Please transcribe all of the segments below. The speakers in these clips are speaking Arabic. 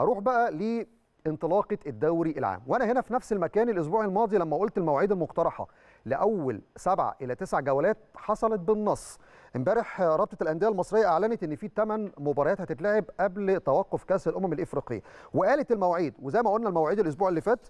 هروح بقى لانطلاقه الدوري العام وانا هنا في نفس المكان الاسبوع الماضي لما قلت المواعيد المقترحه لاول سبع الى تسع جولات حصلت بالنص امبارح رابطه الانديه المصريه اعلنت ان في ثمان مباريات هتتلعب قبل توقف كاس الامم الافريقيه وقالت المواعيد وزي ما قلنا المواعيد الاسبوع اللي فات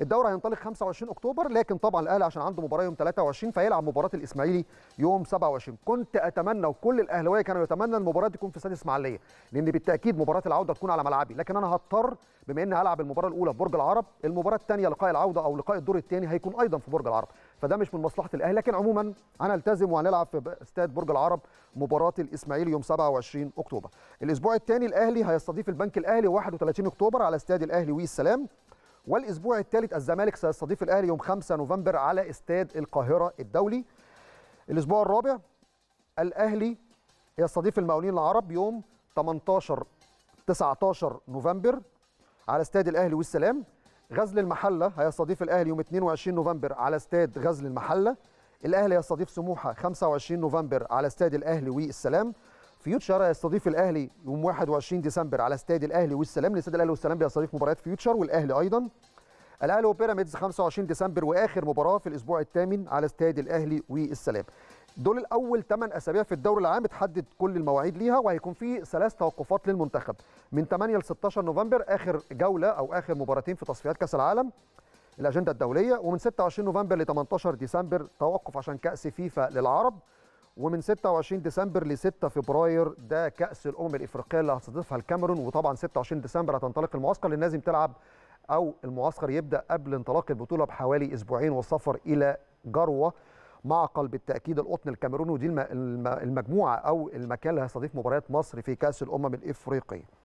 الدوري هينطلق 25 اكتوبر لكن طبعا الاهلي عشان عنده مباراه يوم 23 فيلعب مباراه الاسماعيلي يوم 27 كنت اتمنى وكل الاهلاويه كانوا يتمنى المباراه تكون في استاد اسماعيليه لان بالتاكيد مباراه العوده تكون على ملعبي لكن انا هضطر بما اني هلعب المباراه الاولى في برج العرب المباراه الثانيه لقاء العوده او لقاء الدور الثاني هيكون ايضا في برج العرب فده مش من مصلحه الاهلي لكن عموما هنلتزم وهنلعب في استاد برج العرب مباراه الاسماعيلي يوم 27 اكتوبر الاسبوع الثاني الاهلي هيستضيف البنك الاهلي 31 اكتوبر على استاد الاهلي وي السلام والاسبوع الثالث الزمالك سيستضيف الاهلي يوم 5 نوفمبر على استاد القاهره الدولي الاسبوع الرابع الاهلي يستضيف المقاولين العرب يوم 18 19 نوفمبر على استاد الاهلي والسلام غزل المحله هيستضيف الاهلي يوم 22 نوفمبر على استاد غزل المحله الاهلي يستضيف سموحه 25 نوفمبر على استاد الاهلي والسلام فيوتشر هيستضيف الاهلي يوم 21 ديسمبر على استاد الاهلي والسلام الاستاد الاهلي والسلام بيستضيف مباريات فيوتشر والاهلي ايضا الاهلي وبيراميدز 25 ديسمبر واخر مباراه في الاسبوع الثامن على استاد الاهلي والسلام دول الاول 8 اسابيع في الدوري العام اتحدد كل المواعيد ليها وهيكون في ثلاث توقفات للمنتخب من 8 ل 16 نوفمبر اخر جوله او اخر مباراتين في تصفيات كاس العالم الاجنده الدوليه ومن 26 نوفمبر ل 18 ديسمبر توقف عشان كاس فيفا للعرب ومن 26 ديسمبر ل 6 فبراير ده كاس الامم الافريقيه اللي هتستضيفها الكاميرون وطبعا 26 ديسمبر هتنطلق المعسكر لان لازم تلعب او المعسكر يبدا قبل انطلاق البطوله بحوالي اسبوعين والسفر الى جروه معقل بالتاكيد القطن الكاميروني ودي المجموعه او المكان اللي هيستضيف مباريات مصر في كاس الامم الافريقيه